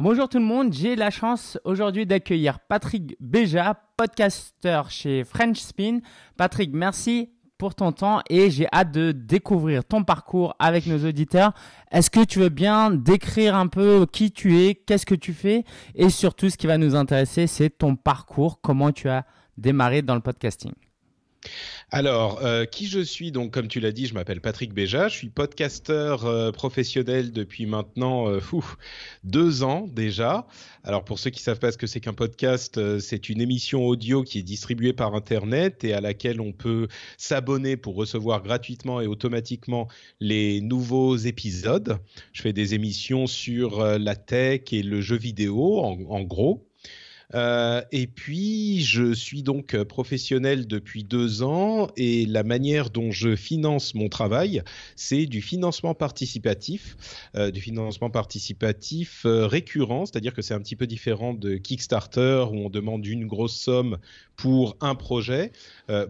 bonjour tout le monde, j'ai la chance aujourd'hui d'accueillir Patrick Béja, podcasteur chez French Spin. Patrick, merci pour ton temps et j'ai hâte de découvrir ton parcours avec nos auditeurs. Est-ce que tu veux bien décrire un peu qui tu es, qu'est-ce que tu fais et surtout ce qui va nous intéresser, c'est ton parcours, comment tu as démarré dans le podcasting alors, euh, qui je suis Donc, comme tu l'as dit, je m'appelle Patrick Béja, je suis podcasteur euh, professionnel depuis maintenant euh, deux ans déjà. Alors, pour ceux qui ne savent pas ce que c'est qu'un podcast, c'est une émission audio qui est distribuée par Internet et à laquelle on peut s'abonner pour recevoir gratuitement et automatiquement les nouveaux épisodes. Je fais des émissions sur la tech et le jeu vidéo, en gros. Euh, et puis, je suis donc euh, professionnel depuis deux ans et la manière dont je finance mon travail, c'est du financement participatif, euh, du financement participatif récurrent, c'est-à-dire que c'est un petit peu différent de Kickstarter où on demande une grosse somme pour un projet.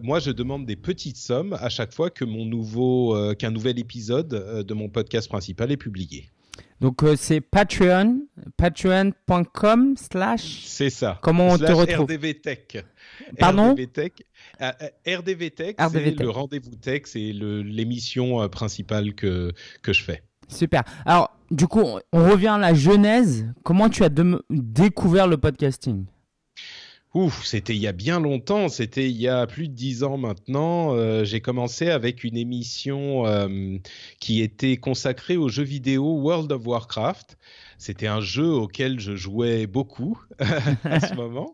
moi, je demande des petites sommes à chaque fois que mon nouveau, qu'un nouvel épisode de mon podcast principal est publié. Donc euh, c'est Patreon, patreon.com slash. C'est ça. Comment on te retrouve RDVTech. Pardon RDV Tech euh, RDV RDV c'est le rendez-vous tech, c'est l'émission euh, principale que, que je fais. Super. Alors, du coup, on revient à la genèse. Comment tu as découvert le podcasting Ouf, c'était il y a bien longtemps, c'était il y a plus de dix ans maintenant. Euh, j'ai commencé avec une émission euh, qui était consacrée aux jeux vidéo World of Warcraft. C'était un jeu auquel je jouais beaucoup à ce moment.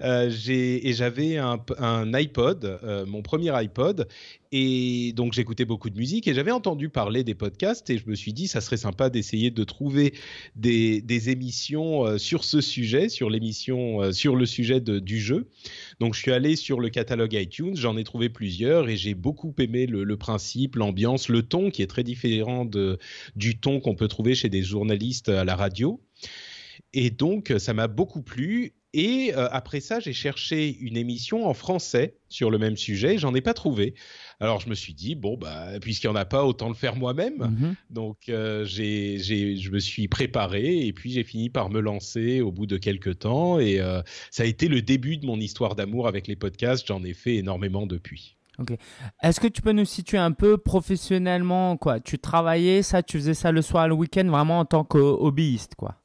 Euh, et j'avais un, iPod, euh, mon premier iPod, et donc j'écoutais beaucoup de musique et j'avais entendu parler des podcasts et je me suis dit ça serait sympa d'essayer de trouver des, émissions euh, sur ce sujet, sur l'émission, euh, sur le sujet du jeu. Donc je suis allé sur le catalogue iTunes, j'en ai trouvé plusieurs et j'ai beaucoup aimé le, principe, l'ambiance, le ton qui est très différent du ton qu'on peut trouver chez des journalistes à la radio. Et donc, ça m'a beaucoup plu. Et euh, après ça, j'ai cherché une émission en français sur le même sujet. J'en ai pas trouvé. Alors je me suis dit bon bah, puisqu'il y en a pas, autant le faire moi-même. Mhm. Donc euh, je me suis préparé et puis j'ai fini par me lancer au bout de quelques temps. Et euh, ça a été le début de mon histoire d'amour avec les podcasts. J'en ai fait énormément depuis. Ok. Est-ce que tu peux nous situer un peu professionnellement quoi Tu travaillais ça, tu faisais ça le soir, le week-end, vraiment en tant que quoi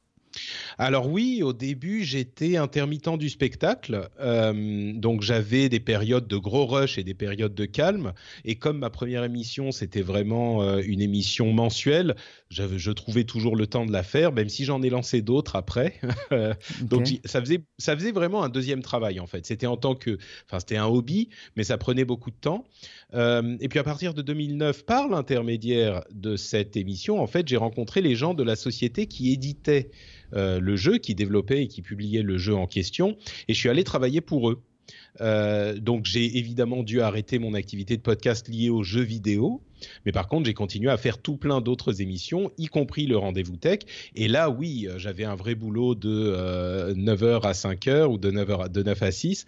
alors oui, au début, j'étais intermittent du spectacle. Euh, donc j'avais des périodes de gros rush et des périodes de calme. Et comme ma première émission, c'était vraiment euh, une émission mensuelle, je trouvais toujours le temps de la faire, même si j'en ai lancé d'autres après. donc ça, faisait, vraiment un deuxième travail, en fait. C'était en tant que... Enfin, c'était un hobby, mais ça prenait beaucoup de temps. Euh, et puis à partir de 2009, par l'intermédiaire de cette émission, en fait, j'ai rencontré les gens de la société qui éditaient euh, le jeu, qui développait et qui publiait le jeu en question, et je suis allé travailler pour eux. Euh, donc j'ai évidemment dû arrêter mon activité de podcast liée aux jeux vidéo. Mais par contre, j'ai continué à faire tout plein d'autres émissions, y compris le rendez-vous tech. Et là, oui, euh, j'avais un vrai boulot de 9h euh, à 5h ou de 9h à, de 9 à 6.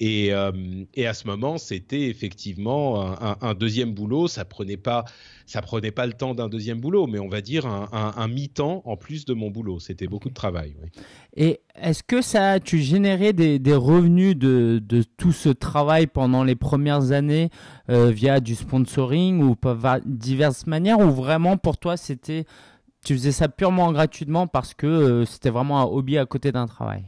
Et, euh, et à ce moment, c'était effectivement un, deuxième boulot. Ça prenait pas, ça prenait pas le temps d'un deuxième boulot, mais on va dire un, mi-temps en plus de mon boulot. C'était beaucoup de travail. Et est-ce que ça tu générais des, revenus de, tout ce travail pendant les premières années via du sponsoring ou pas diverses manières ou vraiment pour toi c'était tu faisais ça purement gratuitement parce que euh, c'était vraiment un hobby à côté d'un travail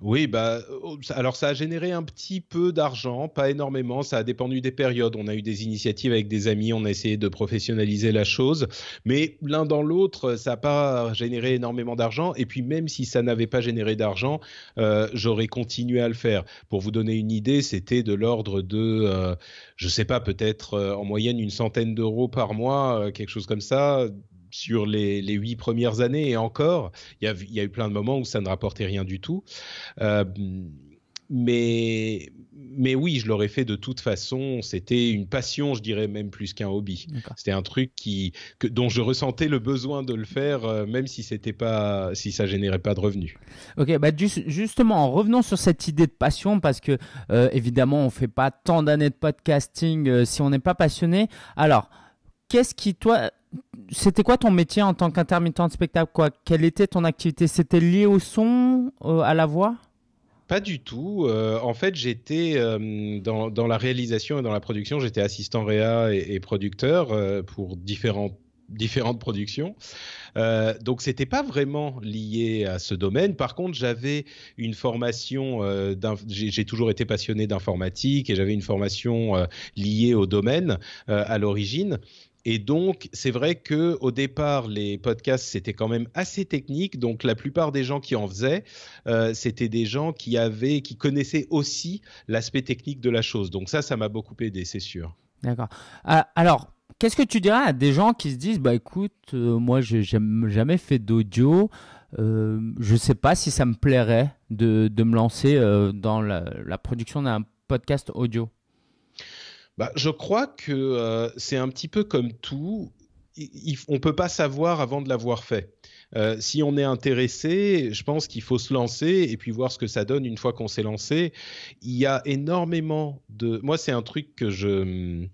oui, bah, euh, alors ça a généré un petit peu d'argent, pas énormément, ça a dépendu des périodes. On a eu des initiatives avec des amis, on a essayé de professionnaliser la chose, mais l'un dans l'autre, ça n'a pas généré énormément d'argent. Et puis même si ça n'avait pas généré d'argent, euh, j'aurais continué à le faire. Pour vous donner une idée, c'était de l'ordre de, je euh, je sais pas, peut-être en moyenne une centaine d'euros par mois, quelque chose comme ça sur les, huit premières années et encore, il y, y a, eu plein de moments où ça ne rapportait rien du tout. Euh, mais, mais oui, je l'aurais fait de toute façon. C'était une passion, je dirais même plus qu'un hobby. C'était un truc qui, dont je ressentais le besoin de le faire, euh, même si c'était pas, si ça générait pas de revenus. Ok, bah justement, en revenant sur cette idée de passion, parce que euh, évidemment, on fait pas tant d'années de podcasting si on n'est pas passionné. Alors, qu'est-ce qui toi c'était quoi ton métier en tant qu'intermittent de spectacle Quelle était ton activité C'était lié au son, euh, à la voix pas du tout. Euh, en fait, j'étais euh, dans, la réalisation et dans la production, j'étais assistant réa et, producteur pour différentes productions. donc, n'était pas vraiment lié à ce domaine. Par contre, j'avais une formation. J'ai toujours été passionné d'informatique et j'avais une formation liée au domaine à l'origine. Et donc, c'est vrai que au départ, les podcasts c'était quand même assez technique. Donc, la plupart des gens qui en faisaient, euh, c'était des gens qui avaient, qui connaissaient aussi l'aspect technique de la chose. Donc ça, ça m'a beaucoup aidé, c'est sûr. D'accord. Euh, alors, qu'est-ce que tu dirais à des gens qui se disent, bah écoute, euh, moi, moi, j'ai jamais fait d'audio. je ne sais pas si ça me plairait de, me lancer dans la production d'un podcast audio. Bah, je crois que euh, c'est un petit peu comme tout. on ne peut pas savoir avant de l'avoir fait. Euh, si on est intéressé, je pense qu'il faut se lancer et puis voir ce que ça donne une fois qu'on s'est lancé. Il y a énormément de... Moi, c'est un truc que je hum,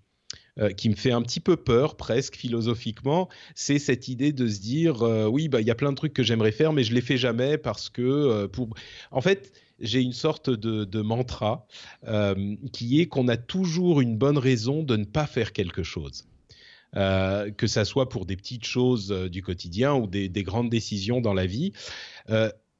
euh, qui me fait un petit peu peur, presque philosophiquement, c'est cette idée de se dire euh, oui, bah il y a plein de trucs que j'aimerais faire, mais je les fais jamais parce que euh, pour. En fait, j'ai une sorte de, mantra qui est qu'on a toujours une bonne raison de ne pas faire quelque chose. que ça soit pour des petites choses du quotidien ou des, grandes décisions dans la vie.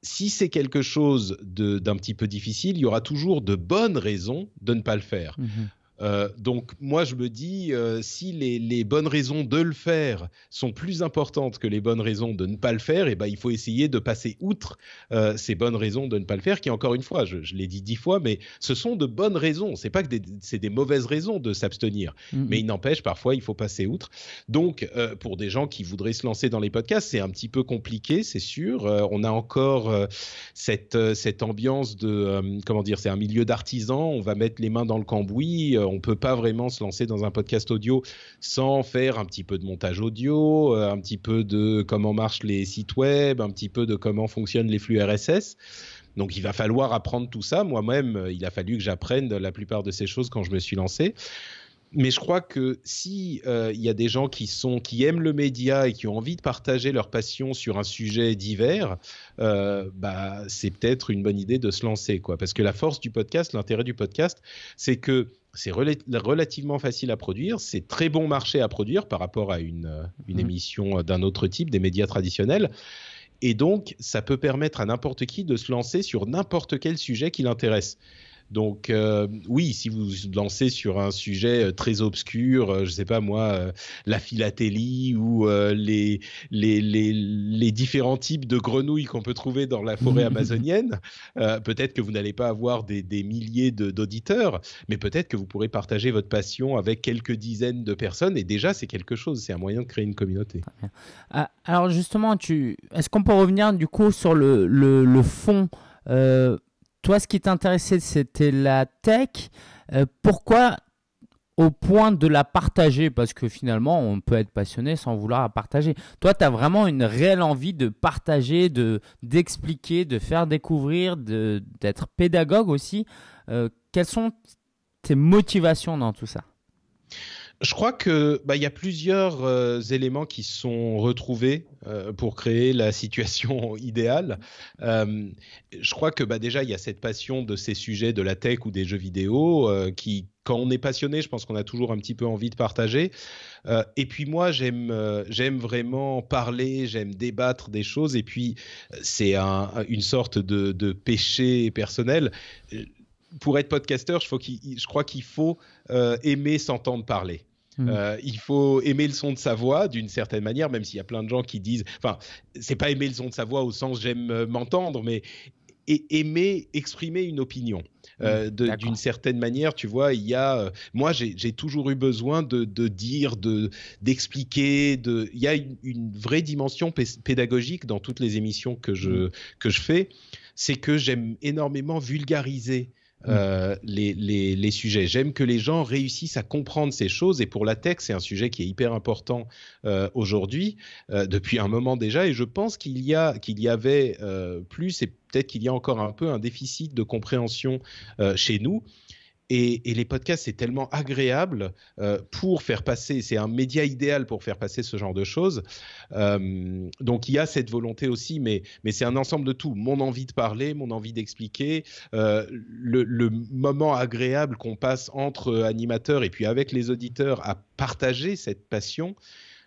si c'est quelque chose d'un petit peu difficile, il y aura toujours de bonnes raisons de ne pas le faire. Mhm. Euh, donc moi je me dis, euh, si les, bonnes raisons de le faire sont plus importantes que les bonnes raisons de ne pas le faire, eh ben, il faut essayer de passer outre euh, ces bonnes raisons de ne pas le faire, qui encore une fois, je, l'ai dit dix fois, mais ce sont de bonnes raisons. C'est pas que c'est des mauvaises raisons de s'abstenir, mm-hmm. mais il n'empêche parfois il faut passer outre. Donc pour des gens qui voudraient se lancer dans les podcasts, c'est un petit peu compliqué, c'est sûr. on a encore cette, cette ambiance de comment dire, c'est un milieu d'artisans. On va mettre les mains dans le cambouis euh, on peut pas vraiment se lancer dans un podcast audio sans faire un petit peu de montage audio, euh, un petit peu de comment marchent les sites web, un petit peu de comment fonctionnent les flux RSS. Donc il va falloir apprendre tout ça. Moi-même, il a fallu que j'apprenne la plupart de ces choses quand je me suis lancé. Mais je crois que si euh, il y a des gens qui sont qui aiment le média et qui ont envie de partager leur passion sur un sujet divers, bah c'est peut-être une bonne idée de se lancer quoi. Parce que la force du podcast, l'intérêt du podcast, c'est que c'est relativement facile à produire, c'est très bon marché à produire par rapport à une, mhm. émission d'un autre type, des médias traditionnels. Et donc, ça peut permettre à n'importe qui de se lancer sur n'importe quel sujet qui l'intéresse. Donc euh, oui, si vous vous lancez sur un sujet euh, très obscur, je euh, je sais pas moi, la philatélie ou les, les, différents types de grenouilles qu'on peut trouver dans la forêt amazonienne, peut-être que vous n'allez pas avoir des, milliers d'auditeurs, mais peut-être que vous pourrez partager votre passion avec quelques dizaines de personnes et déjà c'est quelque chose, c'est un moyen de créer une communauté. Ah, alors justement, est-ce qu'on peut revenir du coup sur le, fond toi, ce qui t'intéressait, c'était la tech. Euh, pourquoi au point de la partager Parce que finalement, on peut être passionné sans vouloir la partager. Toi, tu as vraiment une réelle envie de partager, de d'expliquer, de faire découvrir, d'être pédagogue aussi. Euh, quelles sont tes motivations dans tout ça je crois que bah, y a plusieurs euh, éléments qui sont retrouvés euh, pour créer la situation idéale. Euh, je crois que bah, déjà il y a cette passion de ces sujets de la tech ou des jeux vidéo euh, qui, quand on est passionné, je pense qu'on a toujours un petit peu envie de partager. et puis moi j'aime j'aime vraiment parler, j'aime débattre des choses. Et puis c'est une sorte de, de péché personnel pour être podcasteur, je, faut je crois qu'il faut aimer s'entendre parler. Mmh. Euh, il faut aimer le son de sa voix d'une certaine manière, même s'il y a plein de gens qui disent, enfin, c'est pas aimer le son de sa voix au sens j'aime euh, m'entendre, mais et aimer exprimer une opinion. Mmh. Euh, d'une certaine manière, tu vois, il y a, moi, j'ai toujours eu besoin de, dire, d'expliquer, de, il y a une, vraie dimension pédagogique dans toutes les émissions que mmh. que je fais, c'est que j'aime énormément vulgariser euh, les, sujets. J'aime que les gens réussissent à comprendre ces choses et pour la tech, c'est un sujet qui est hyper important euh, aujourd'hui, euh, depuis un moment déjà, et je pense qu'il y, a, qu'il y avait plus et peut-être qu'il y a encore un peu un déficit de compréhension chez nous. Et, les podcasts, c'est tellement agréable euh, pour faire passer, c'est un média idéal pour faire passer ce genre de choses. Euh, donc il y a cette volonté aussi, mais, c'est un ensemble de tout. Mon envie de parler, mon envie d'expliquer, euh, le, le, moment agréable qu'on passe entre animateurs et puis avec les auditeurs à partager cette passion.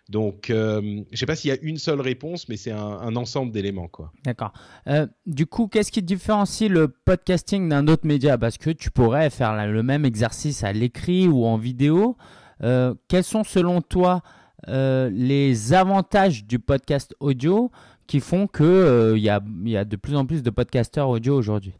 Donc, euh, je ne sais pas s'il y a une seule réponse, mais c'est un, ensemble d'éléments, quoi. D'accord. Euh, du coup, qu'est-ce qui différencie le podcasting d'un autre média Parce que tu pourrais faire le même exercice à l'écrit ou en vidéo. Euh, quels sont, selon toi, les avantages du podcast audio qui font qu'il il y a, y, a de plus en plus de podcasteurs audio aujourd'hui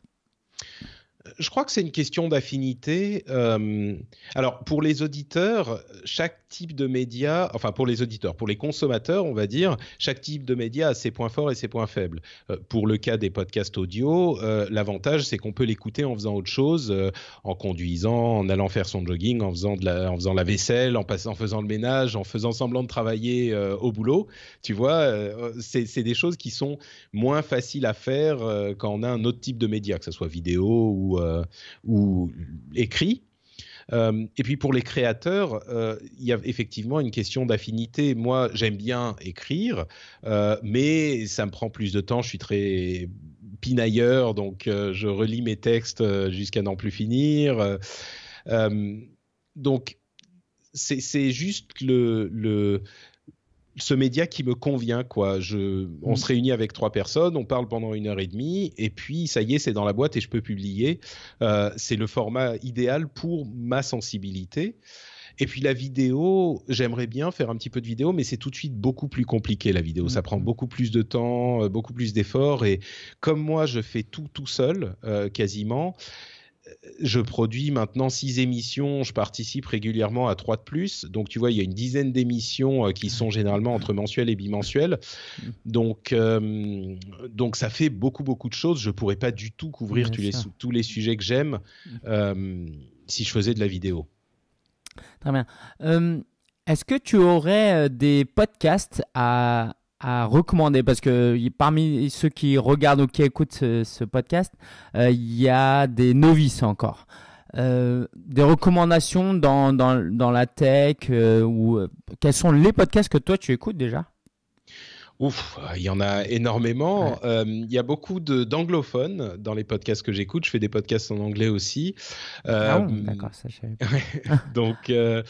je crois que c'est une question d'affinité. Euh, alors, pour les auditeurs, chaque type de média, enfin pour les auditeurs, pour les consommateurs, on va dire, chaque type de média a ses points forts et ses points faibles. Euh, pour le cas des podcasts audio, euh, l'avantage, c'est qu'on peut l'écouter en faisant autre chose, en conduisant, en allant faire son jogging, en faisant, de la, en faisant la vaisselle, en, passant, en faisant le ménage, en faisant semblant de travailler au boulot. Tu vois, c'est des choses qui sont moins faciles à faire quand on a un autre type de média, que ce soit vidéo ou euh, ou écrit. Euh, et puis pour les créateurs, euh, il y a effectivement une question d'affinité. Moi, j'aime bien écrire, mais ça me prend plus de temps. Je suis très pinailleur, donc je relis mes textes jusqu'à n'en plus finir. donc c'est juste le ce média qui me convient quoi. Je, on mm. se réunit avec trois personnes, on parle pendant une heure et demie, et puis ça y est, c'est dans la boîte et je peux publier. Euh, c'est le format idéal pour ma sensibilité. Et puis la vidéo, j'aimerais bien faire un petit peu de vidéo, mais c'est tout de suite beaucoup plus compliqué la vidéo. Ça mm. prend beaucoup plus de temps, euh, beaucoup plus d'efforts. Et comme moi, je fais tout tout seul, euh, quasiment, je produis maintenant six émissions, je participe régulièrement à trois de plus. Donc, tu vois, il y a une dizaine d'émissions euh, qui sont généralement entre mensuelles et bimensuelles. Donc, euh, donc, ça fait beaucoup, beaucoup de choses. Je ne pourrais pas du tout couvrir tous les, tous les, sujets que j'aime mm. euh, si je faisais de la vidéo. Très bien. Est-ce que tu aurais des podcasts à, à recommander parce que parmi ceux qui regardent ou qui écoutent ce, podcast, il euh, y a des novices encore. Euh, des recommandations dans, dans, dans la tech euh, ou quels sont les podcasts que toi tu écoutes déjà Ouf, euh, il y en a énormément. Euh, il y a beaucoup d'anglophones dans les podcasts que j'écoute. Je fais des podcasts en anglais aussi. Euh, ah d'accord, ça Donc, euh,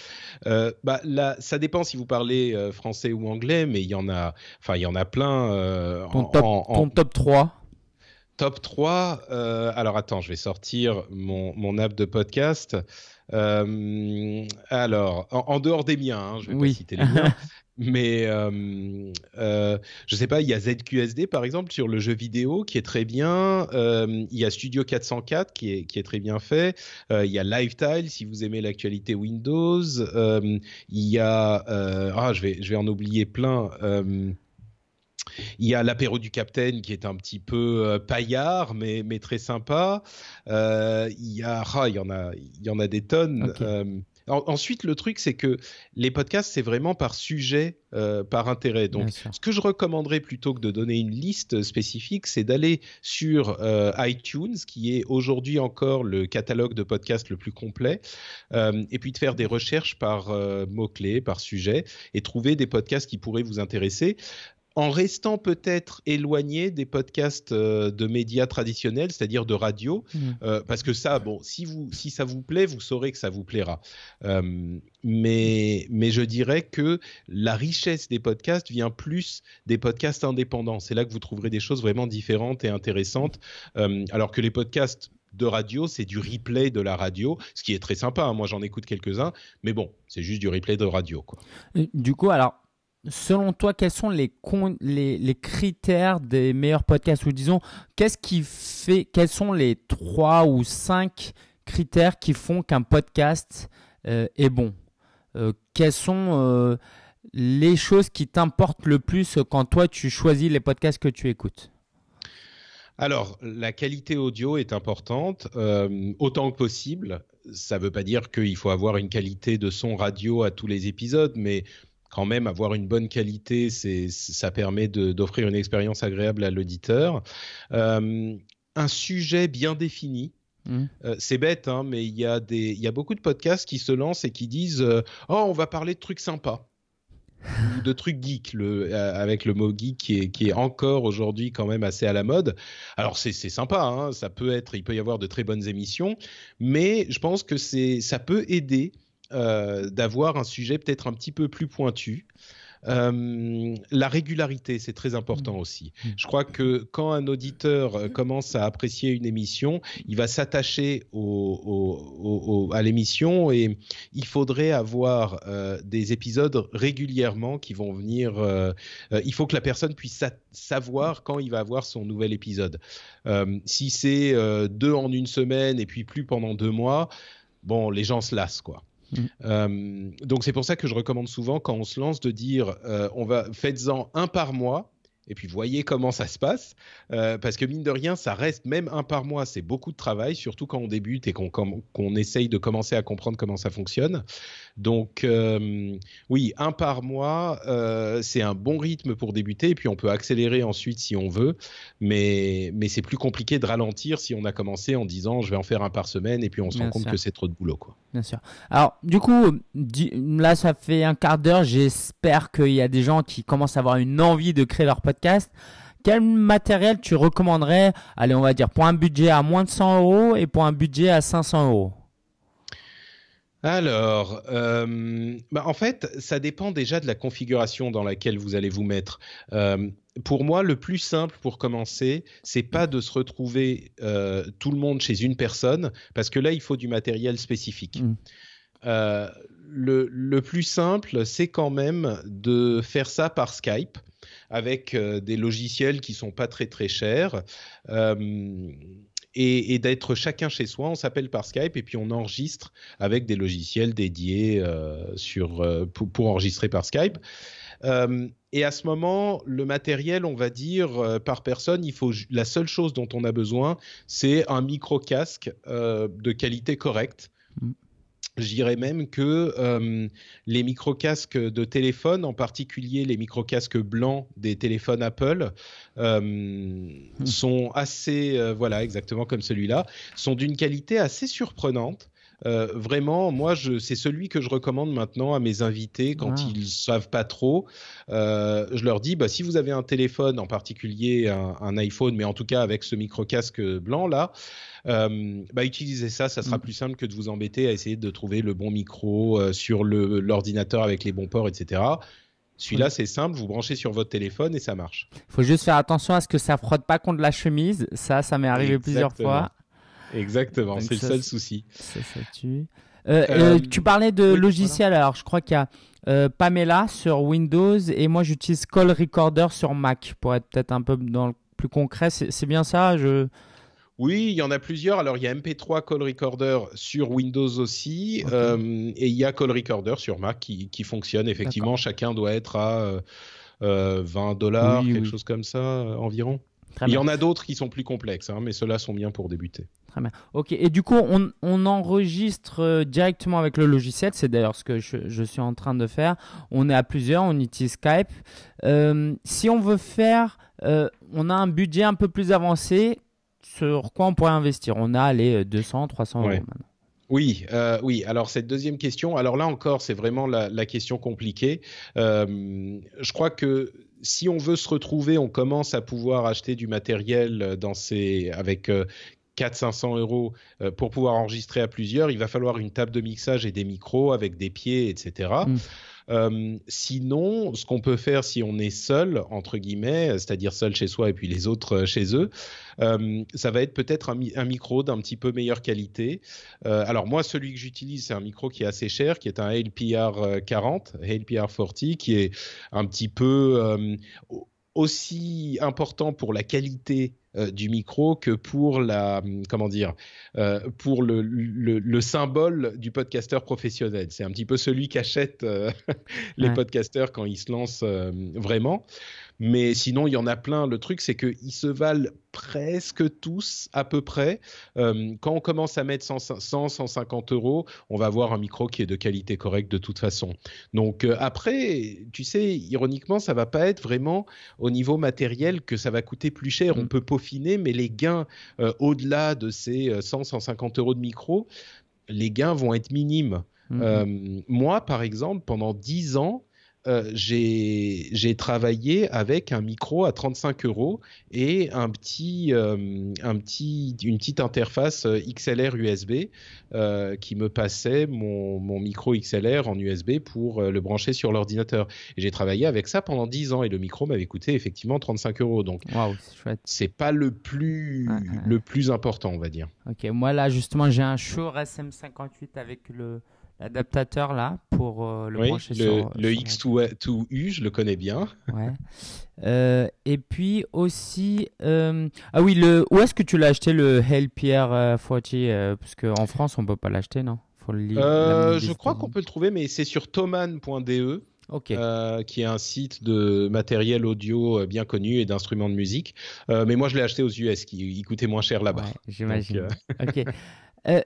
bah, là, ça dépend si vous parlez français ou anglais, mais il y en a, enfin, il y en a plein. en, top, top 3 Top 3. alors, attends, je vais sortir mon, app de podcast. alors, en, dehors des miens, hein, je vais oui. pas citer les miens. Mais je euh, ne euh, je sais pas, il y a ZQSD par exemple sur le jeu vidéo qui est très bien. Euh, il y a Studio 404 qui est, qui est très bien fait. il y a Lifetile si vous aimez l'actualité Windows. il y a ah je vais je vais en oublier plein. Il y a l'apéro du Capitaine qui est un petit peu paillard, mais, mais très sympa. il, y a, ah, il, y en a, il y en a des tonnes ensuite, le truc, c'est que les podcasts, c'est vraiment par sujet, euh, par intérêt. Donc, ce que je recommanderais plutôt que de donner une liste spécifique, c'est d'aller sur euh, iTunes, qui est aujourd'hui encore le catalogue de podcasts le plus complet, euh, et puis de faire des recherches par mots-clés, par sujet, et trouver des podcasts qui pourraient vous intéresser en restant peut-être éloigné des podcasts euh, de médias traditionnels, c'est-à-dire de radio, hmm. euh, parce que ça, bon, si vous, si ça vous plaît, vous saurez que ça vous plaira. Euh, mais, mais je dirais que la richesse des podcasts vient plus des podcasts indépendants. C'est là que vous trouverez des choses vraiment différentes et intéressantes, alors que les podcasts de radio, c'est du replay de la radio, ce qui est très sympa. Hein. Moi, j'en écoute quelques-uns, mais bon, c'est juste du replay de radio, quoi. Du coup, alors selon toi, quels sont les, critères des meilleurs podcasts Ou disons, qu'est-ce qui fait, quels sont les trois ou cinq critères qui font qu'un podcast euh, est bon euh, Quelles sont euh, les choses qui t'importent le plus quand toi tu choisis les podcasts que tu écoutes alors, la qualité audio est importante autant que possible. Ça ne veut pas dire qu'il faut avoir une qualité de son radio à tous les épisodes, mais quand même avoir une bonne qualité, c'est, ça permet d'offrir une expérience agréable à l'auditeur. Euh, un sujet bien défini, mmh. euh, c'est bête, hein, mais il y, a y a beaucoup de podcasts qui se lancent et qui disent euh, Oh, on va parler de trucs sympas. ou de trucs geek, avec le mot geek qui est, qui est encore aujourd'hui quand même assez à la mode. Alors c'est sympa, hein, ça peut être, il peut y avoir de très bonnes émissions, mais je pense que ça peut aider euh, d'avoir un sujet peut-être un petit peu plus pointu. Euh, la régularité, c'est très important mm. aussi. Mm. Je crois que quand un auditeur euh, commence à apprécier une émission, il va s'attacher à l'émission et il faudrait avoir des épisodes régulièrement qui vont venir. il faut que la personne puisse savoir quand il va avoir son nouvel épisode. si c'est deux en une semaine et puis plus pendant deux mois, bon, les gens se lassent quoi. Mm. Euh, donc c'est pour ça que je recommande souvent quand on se lance de dire euh, on va faites-en un par mois et puis voyez comment ça se passe. Euh, parce que mine de rien, ça reste même un par mois, c'est beaucoup de travail, surtout quand on débute et qu'on essaye de commencer à comprendre comment ça fonctionne. Donc euh, oui, un par mois, euh, c'est un bon rythme pour débuter, et puis on peut accélérer ensuite si on veut, mais, mais c'est plus compliqué de ralentir si on a commencé en disant je vais en faire un par semaine, et puis on se rend compte que c'est trop de boulot. Quoi. Bien sûr. Alors du coup, là ça fait un quart d'heure, j'espère qu'il y a des gens qui commencent à avoir une envie de créer leur podcast quel matériel tu recommanderais, allez, on va dire, pour un budget à moins de 100 euros et pour un budget à 500 euros alors, euh, bah, en fait, ça dépend déjà de la configuration dans laquelle vous allez vous mettre. Euh, pour moi, le plus simple pour commencer, c'est pas de se retrouver euh, tout le monde chez une personne, parce que là, il faut du matériel spécifique. Mm. le, plus simple, c'est quand même de faire ça par Skype avec euh, des logiciels qui sont pas très très chers euh, et, d'être chacun chez soi. On s'appelle par Skype et puis on enregistre avec des logiciels dédiés euh, sur, pour, enregistrer par Skype. et à ce moment, le matériel, on va dire, par personne, il faut la seule chose dont on a besoin, c'est un micro casque de qualité correcte. Mmh. J'irais même que euh, les micro-casques de téléphone, en particulier les micro-casques blancs des téléphones Apple, euh, mmh. sont assez, euh, voilà, exactement comme celui-là, sont d'une qualité assez surprenante. Euh, vraiment, moi, c'est celui que je recommande maintenant à mes invités quand ils ah. ils savent pas trop. Euh, je leur dis, bah, si vous avez un téléphone, en particulier un, iPhone, mais en tout cas avec ce micro casque blanc là, euh, bah, utilisez ça, ça sera mm. plus simple que de vous embêter à essayer de trouver le bon micro sur l'ordinateur avec les bons ports, etc. Celui-là, c'est simple, vous branchez sur votre téléphone et ça marche. Il faut juste faire attention à ce que ça frotte pas contre la chemise. Ça, ça m'est arrivé plusieurs fois. Exactement, c'est le seul souci. Euh, euh, tu parlais de logiciels. logiciel, alors je crois qu'il y a euh, Pamela sur Windows et moi j'utilise Call Recorder sur Mac pour être peut-être un peu dans le plus concret. C'est bien ça je... Oui, il y en a plusieurs. Alors il y a MP3 Call Recorder sur Windows aussi et il y a Call Recorder sur Mac qui, fonctionne effectivement. Chacun doit être à 20 dollars, quelque chose comme ça environ. il y en a d'autres qui sont plus complexes, hein, mais ceux-là sont bien pour débuter. Très bien. Ok, et du coup, on, enregistre euh, directement avec le logiciel. C'est d'ailleurs ce que je, suis en train de faire. On est à plusieurs, on utilise Skype. Euh, si on veut faire, euh, on a un budget un peu plus avancé, sur quoi on pourrait investir On a les 200, 300 euros Oui, oui. Alors cette deuxième question, alors là encore, c'est vraiment la, question compliquée. je crois que si on veut se retrouver, on commence à pouvoir acheter du matériel dans ces, avec 400-500 euros euh, pour pouvoir enregistrer à plusieurs, il va falloir une table de mixage et des micros avec des pieds, etc. Mm. Euh, sinon, ce qu'on peut faire si on est seul, entre guillemets, c'est-à-dire seul chez soi et puis les autres euh, chez eux, ça va être peut-être un, un, micro d'un petit peu meilleure qualité. alors moi, celui que j'utilise, c'est un micro qui est assez cher, qui est un LPR 40, LPR 40, qui est un petit peu aussi important pour la qualité euh, du micro que pour la comment dire euh, pour le, symbole du podcasteur professionnel. C'est un petit peu celui qu'achètent euh, les podcasteurs quand ils se lancent vraiment. Mais sinon, il y en a plein. Le truc, c'est qu'ils se valent presque tous à peu près. Euh, quand on commence à mettre 100, 150 euros, on va avoir un micro qui est de qualité correcte de toute façon. Donc euh, après, tu sais, ironiquement, ça va pas être vraiment au niveau matériel que ça va coûter plus cher. On mm. peut peaufiner, mais les gains euh, au-delà de ces 100, 150 euros de micro, les gains vont être minimes. Mm-hmm. moi, par exemple, pendant 10 ans, euh, j'ai travaillé avec un micro à 35 euros et un petit, euh, un petit, une petite interface XLR USB euh, qui me passait mon, micro XLR en USB pour le brancher sur l'ordinateur. j'ai travaillé avec ça pendant 10 ans et le micro m'avait coûté effectivement 35 euros. Donc, wow, c'est pas le plus, le plus important, on va dire. Ok, moi là justement, j'ai un Shure SM58 avec le adaptateur là pour euh, le brancher sur le X2U, je le connais bien. Euh, et puis aussi, euh, ah oui, le où est-ce que tu l'as acheté le Hellpierre 40 Parce qu'en France, on peut pas l'acheter, non Faut je crois qu'on peut le trouver, mais c'est sur thoman.de. Euh, qui est un site de matériel audio euh, bien connu et d'instruments de musique. Euh, mais moi, je l'ai acheté aux US, qui il coûtait moins cher là-bas. J'imagine.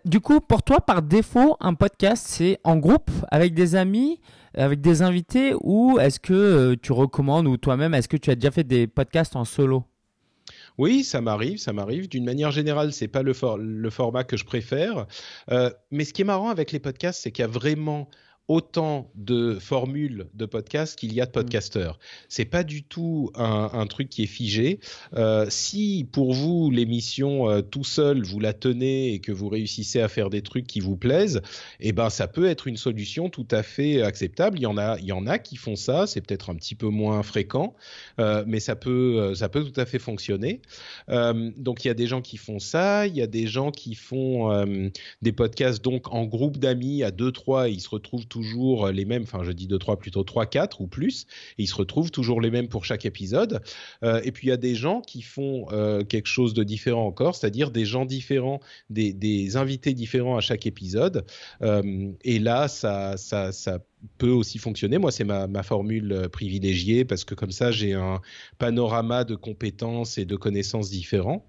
du coup, pour toi, par défaut, un podcast, c'est en groupe, avec des amis, avec des invités, ou est-ce que tu recommandes, ou toi-même, est-ce que tu as déjà fait des podcasts en solo Oui, ça m'arrive, ça m'arrive. D'une manière générale, c'est pas le, le, format que je préfère. mais ce qui est marrant avec les podcasts, c'est qu'il y a vraiment autant de formules de podcasts qu'il y a de hmm. podcasteurs. C'est pas du tout un, truc qui est figé. Euh, si pour vous l'émission euh, tout seul vous la tenez et que vous réussissez à faire des trucs qui vous plaisent, eh ben ça peut être une solution tout à fait acceptable. Il y en a, il y en a qui font ça. C'est peut-être un petit peu moins fréquent, euh, mais ça peut, ça peut tout à fait fonctionner. donc il y a des gens qui font ça, il y a des gens qui font des podcasts donc en groupe d'amis à deux trois, et ils se retrouvent toujours les mêmes, enfin je dis 2-3 plutôt 3 quatre ou plus, et ils se retrouvent toujours les mêmes pour chaque épisode. Euh, et puis il y a des gens qui font euh, quelque chose de différent encore, c'est-à-dire des gens différents, des, invités différents à chaque épisode. Euh, et là, ça, peut aussi fonctionner. Moi, c'est ma, formule privilégiée parce que comme ça, j'ai un panorama de compétences et de connaissances différents.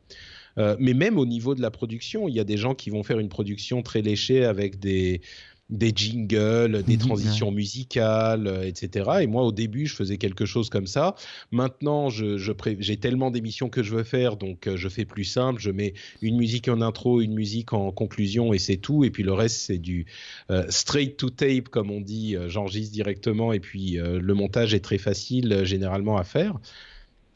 mais même au niveau de la production, il y a des gens qui vont faire une production très léchée avec des, des jingles, des transitions musicales, euh, etc. Et moi, au début, je faisais quelque chose comme ça. Maintenant, j'ai tellement d'émissions que je veux faire, donc euh, je fais plus simple. Je mets une musique en intro, une musique en conclusion, et c'est tout. Et puis le reste, c'est du euh, straight to tape, comme on dit. J'enregistre directement, et puis le montage est très facile généralement à faire.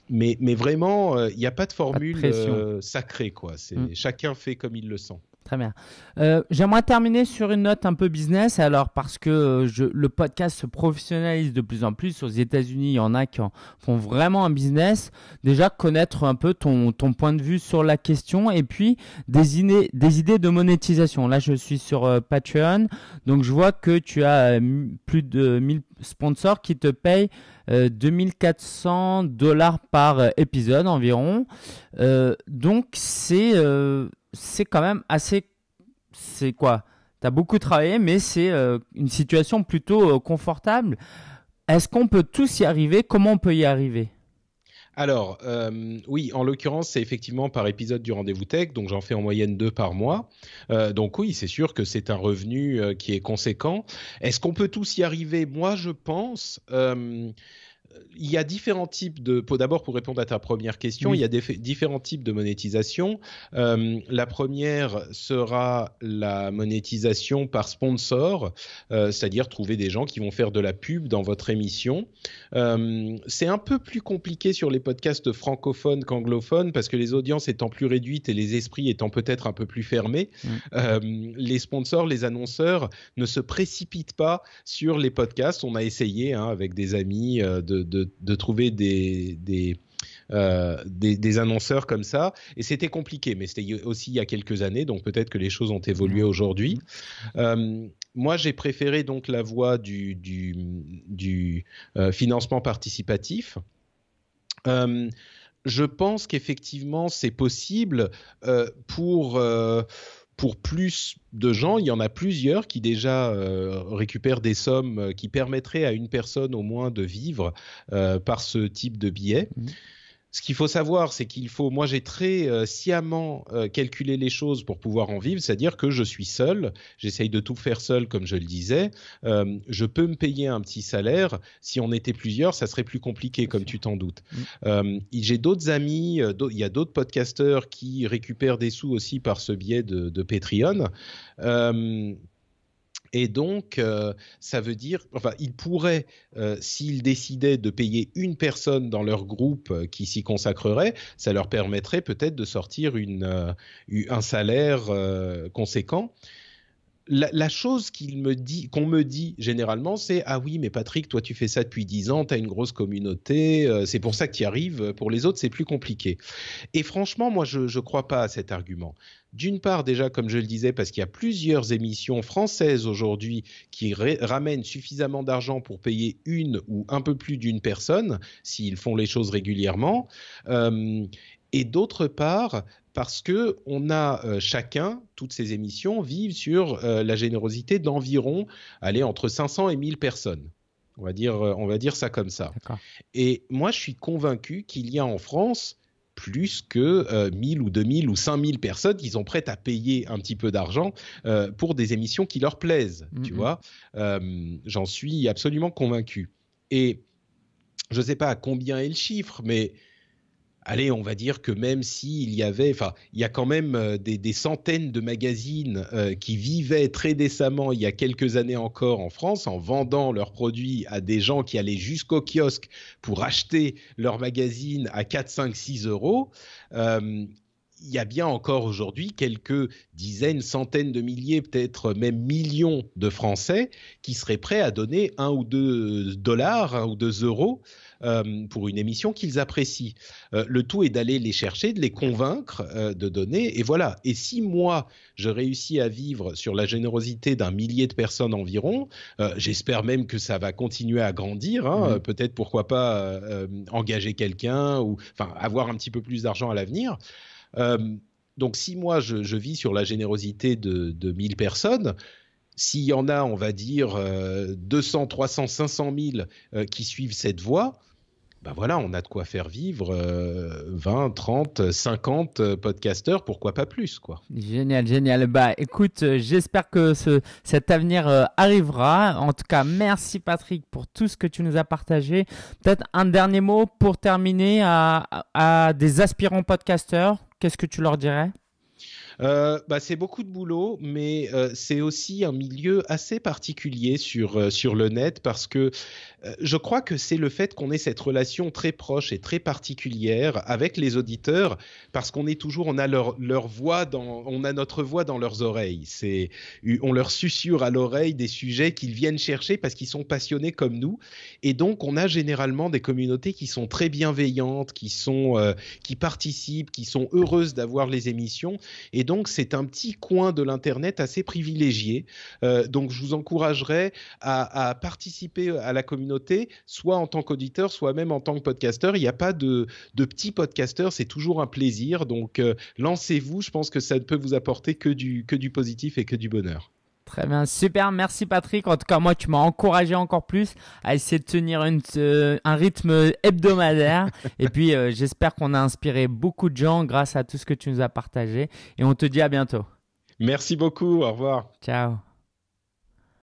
Mais, vraiment, il n'y a pas de formule sacrée, quoi. Mmh. Chacun fait comme il le sent. Très bien. Euh, j'aimerais terminer sur une note un peu business. Alors, parce que euh, je, le podcast se professionnalise de plus en plus. Aux États-Unis, il y en a qui font vraiment un business. Déjà, connaître un peu ton, ton point de vue sur la question et puis des, idées, des idées de monétisation. Là, je suis sur euh, Patreon. Donc, je vois que tu as plus de 1000 sponsor qui te paye 2400 euh, dollars par euh, épisode environ. Euh, donc c'est c'est quand même assez c'est quoi Tu as beaucoup travaillé mais c'est une situation plutôt confortable. Est-ce qu'on peut tous y arriver Comment on peut y arriver alors, euh, oui, en l'occurrence, c'est effectivement par épisode du rendez-vous tech, donc j'en fais en moyenne deux par mois. Euh, donc oui, c'est sûr que c'est un revenu euh, qui est conséquent. Est-ce qu'on peut tous y arriver Moi, je pense il y a différents types de. D'abord, pour répondre à ta première question, il y a des, différents types de monétisation. Euh, la première sera la monétisation par sponsor, euh, c'est-à-dire trouver des gens qui vont faire de la pub dans votre émission. Euh, c'est un peu plus compliqué sur les podcasts francophones qu'anglophones parce que les audiences étant plus réduites et les esprits étant peut-être un peu plus fermés, mm. les sponsors, les annonceurs ne se précipitent pas sur les podcasts. On a essayé hein, avec des amis de de, trouver des, euh, des des, annonceurs comme ça. Et c'était compliqué, mais c'était aussi il y a quelques années, donc peut-être que les choses ont évolué mmh. aujourd'hui. Euh, moi, j'ai préféré donc la voie du, du, euh, financement participatif. je pense qu'effectivement, c'est possible pour pour plus de gens, il y en a plusieurs qui déjà euh, récupèrent des sommes euh, qui permettraient à une personne au moins de vivre euh, par ce type de billet. Mhm ce qu'il faut savoir, c'est qu'il faut. Moi, j'ai très euh, sciemment euh, calculé les choses pour pouvoir en vivre, c'est-à-dire que je suis seul. J'essaye de tout faire seul, comme je le disais. Euh, je peux me payer un petit salaire. Si on était plusieurs, ça serait plus compliqué, comme tu t'en doutes. Mm. j'ai d'autres amis. Il y a d'autres podcasteurs qui récupèrent des sous aussi par ce biais de Patreon. Et donc, euh, ça veut dire, enfin, ils pourraient, euh, s'ils décidaient de payer une personne dans leur groupe euh, qui s'y consacrerait, ça leur permettrait peut-être de sortir un salaire conséquent la, chose qu'on me, dit, généralement, c'est Ah oui, mais Patrick, toi, tu fais ça depuis dix ans, tu as une grosse communauté, euh, c'est pour ça que tu y arrives. Pour les autres, c'est plus compliqué. Et franchement, moi, je ne crois pas à cet argument. D'une part, déjà, comme je le disais, parce qu'il y a plusieurs émissions françaises aujourd'hui qui ramènent suffisamment d'argent pour payer une ou un peu plus d'une personne, s'ils font les choses régulièrement. Euh, et d'autre part, parce que on a euh, chacun, toutes ces émissions vivent sur euh, la générosité d'environ, allez, entre 500 et 1000 personnes. On va dire, euh, on va dire ça comme ça. Et moi, je suis convaincu qu'il y a en France plus que 1000 ou 2000 ou 5000 personnes qui sont prêtes à payer un petit peu d'argent pour des émissions qui leur plaisent, tu vois. J'en suis absolument convaincu. Et je ne sais pas à combien est le chiffre, mais allez, on va dire que même s'il y avait, enfin, il y a quand même euh, des, centaines de magazines euh, qui vivaient très décemment il y a quelques années encore en France en vendant leurs produits à des gens qui allaient jusqu'au kiosque pour acheter leurs magazines à 4, 5, 6 euros. Euh, il y a bien encore aujourd'hui quelques dizaines, centaines de milliers, peut-être même millions de Français qui seraient prêts à donner un ou deux dollars, ou deux euros euh, pour une émission qu'ils apprécient. Euh, le tout est d'aller les chercher, de les convaincre euh, de donner, et voilà. Et si moi, je réussis à vivre sur la générosité d'un millier de personnes environ, j'espère même que ça va continuer à grandir, hein. mmh. peut-être pourquoi pas engager quelqu'un, ou avoir un petit peu plus d'argent à l'avenir. donc si moi, je, vis sur la générosité de, de 1000 personnes, s'il y en a, on va dire, 200, 300, 500 000 qui suivent cette voie, bah voilà, on a de quoi faire vivre 20, 30, 50 podcasteurs, pourquoi pas plus, quoi. Génial, génial. Bah écoute, euh, j'espère que cet avenir euh, arrivera. En tout cas, merci Patrick pour tout ce que tu nous as partagé. Peut-être un dernier mot pour terminer à des aspirants podcasteurs. Qu'est-ce que tu leur dirais euh, bah, c'est beaucoup de boulot, mais euh, c'est aussi un milieu assez particulier sur, euh, sur le net parce que je crois que c'est le fait qu'on ait cette relation très proche et très particulière avec les auditeurs parce qu'on est toujours, on a leur, leur voix dans, on a notre voix dans leurs oreilles. C'est, on leur susurre à l'oreille des sujets qu'ils viennent chercher parce qu'ils sont passionnés comme nous. Et donc, on a généralement des communautés qui sont très bienveillantes, qui sont, qui participent, qui sont heureuses d'avoir les émissions. Et donc, c'est un petit coin de l'Internet assez privilégié. Euh, donc, je vous encouragerais à, participer à la communauté, soit en tant qu'auditeur, soit même en tant que podcasteur. Il n'y a pas de, petits podcasteurs, c'est toujours un plaisir. Donc, euh, lancez-vous. Je pense que ça ne peut vous apporter que du positif et que du bonheur. Très bien, super, merci Patrick. En tout cas, moi, tu m'as encouragé encore plus à essayer de tenir euh, un rythme hebdomadaire. et puis, euh, j'espère qu'on a inspiré beaucoup de gens grâce à tout ce que tu nous as partagé. Et on te dit à bientôt. Merci beaucoup, au revoir. Ciao.